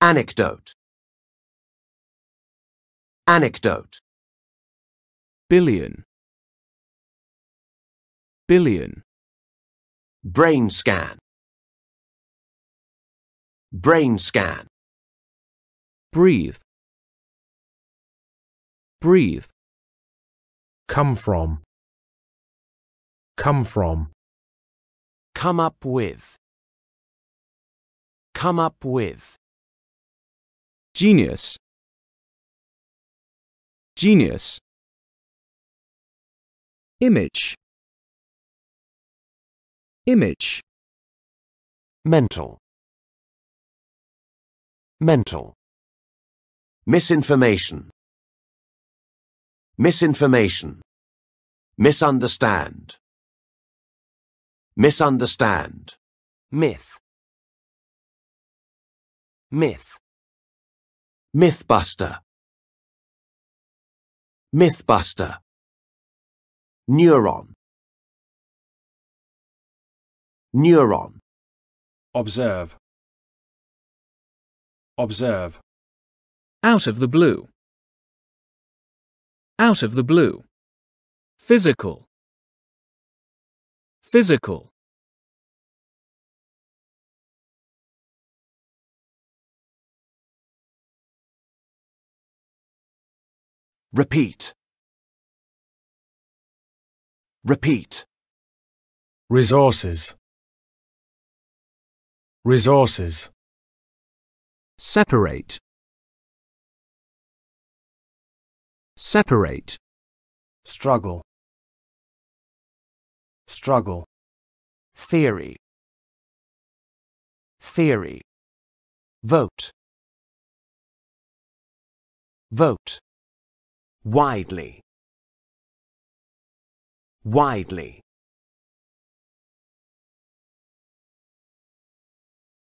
Anecdote. Anecdote. Billion. Billion. Brain scan. Brain scan. Breathe. Breathe. Come from. Come from. Come up with. Come up with genius genius image image mental mental misinformation misinformation misunderstand misunderstand myth myth Mythbuster Mythbuster Neuron Neuron Observe Observe Out of the blue Out of the blue Physical Physical Repeat. Repeat. Resources. Resources. Separate. Separate. Struggle. Struggle. Theory. Theory. Vote. Vote widely widely